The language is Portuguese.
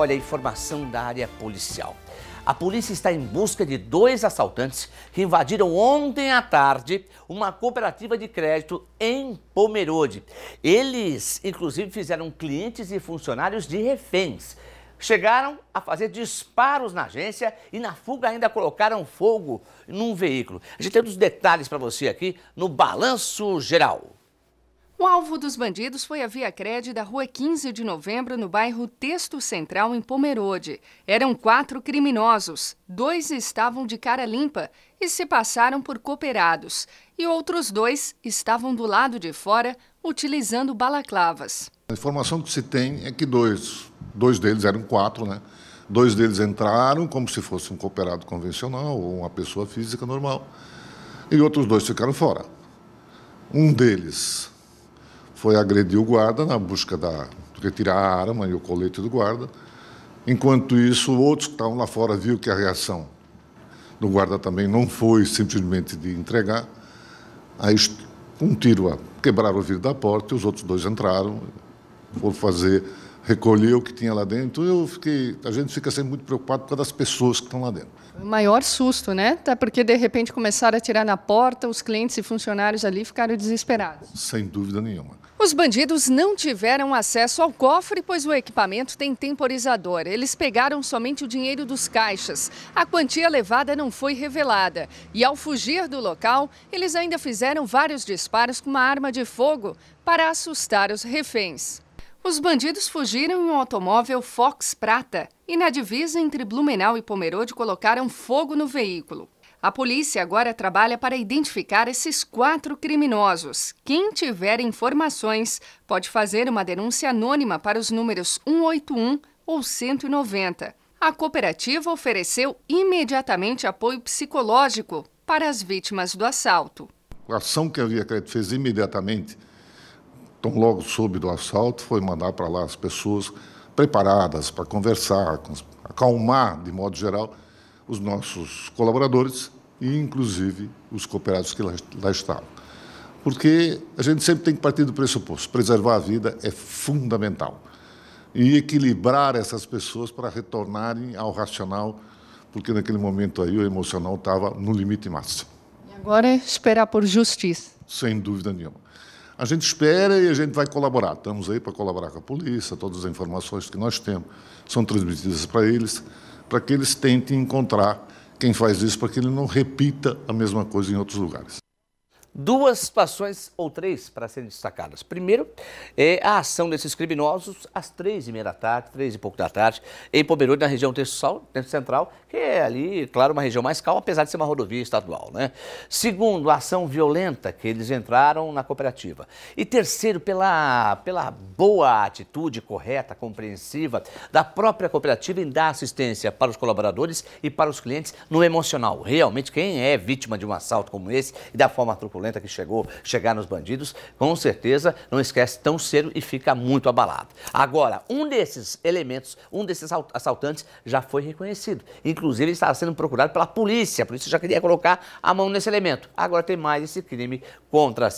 Olha, a informação da área policial. A polícia está em busca de dois assaltantes que invadiram ontem à tarde uma cooperativa de crédito em Pomerode. Eles, inclusive, fizeram clientes e funcionários de reféns. Chegaram a fazer disparos na agência e na fuga ainda colocaram fogo num veículo. A gente tem os detalhes para você aqui no Balanço Geral. O alvo dos bandidos foi a Via Cred da Rua 15 de Novembro, no bairro Texto Central, em Pomerode. Eram quatro criminosos, dois estavam de cara limpa e se passaram por cooperados, e outros dois estavam do lado de fora, utilizando balaclavas. A informação que se tem é que dois, dois deles eram quatro, né? Dois deles entraram como se fosse um cooperado convencional ou uma pessoa física normal, e outros dois ficaram fora. Um deles foi agredir o guarda na busca da retirar a arma e o colete do guarda. Enquanto isso, outros que estavam lá fora viram que a reação do guarda também não foi simplesmente de entregar. Aí um tiro a quebrar o vidro da porta e os outros dois entraram, foram fazer, recolher o que tinha lá dentro. Eu fiquei, a gente fica sempre muito preocupado com as pessoas que estão lá dentro. O maior susto, né? Até porque de repente começaram a tirar na porta, os clientes e funcionários ali ficaram desesperados. Sem dúvida nenhuma. Os bandidos não tiveram acesso ao cofre, pois o equipamento tem temporizador. Eles pegaram somente o dinheiro dos caixas. A quantia levada não foi revelada. E ao fugir do local, eles ainda fizeram vários disparos com uma arma de fogo para assustar os reféns. Os bandidos fugiram em um automóvel Fox Prata e na divisa entre Blumenau e Pomerode colocaram fogo no veículo. A polícia agora trabalha para identificar esses quatro criminosos. Quem tiver informações pode fazer uma denúncia anônima para os números 181 ou 190. A cooperativa ofereceu imediatamente apoio psicológico para as vítimas do assalto. A ação que a Via Crédito fez imediatamente, tão logo soube do assalto, foi mandar para lá as pessoas preparadas para conversar, acalmar de modo geral os nossos colaboradores e, inclusive, os cooperados que lá, lá estavam. Porque a gente sempre tem que partir do pressuposto: preservar a vida é fundamental. E equilibrar essas pessoas para retornarem ao racional, porque naquele momento aí o emocional estava no limite máximo. E agora é esperar por justiça. Sem dúvida nenhuma. A gente espera e a gente vai colaborar. Estamos aí para colaborar com a polícia, todas as informações que nós temos são transmitidas para eles para que eles tentem encontrar quem faz isso, para que ele não repita a mesma coisa em outros lugares duas situações ou três para serem destacadas. Primeiro, é a ação desses criminosos às três e meia da tarde, três e pouco da tarde, em Pomerode, na região central, que é ali, claro, uma região mais calma, apesar de ser uma rodovia estadual. Né? Segundo, a ação violenta que eles entraram na cooperativa. E terceiro, pela, pela boa atitude correta, compreensiva da própria cooperativa em dar assistência para os colaboradores e para os clientes no emocional. Realmente, quem é vítima de um assalto como esse e da forma truculenta, truculenta que chegou, chegar nos bandidos, com certeza não esquece tão cedo e fica muito abalado. Agora, um desses elementos, um desses assaltantes já foi reconhecido. Inclusive, ele estava sendo procurado pela polícia. A polícia já queria colocar a mão nesse elemento. Agora tem mais esse crime contra si.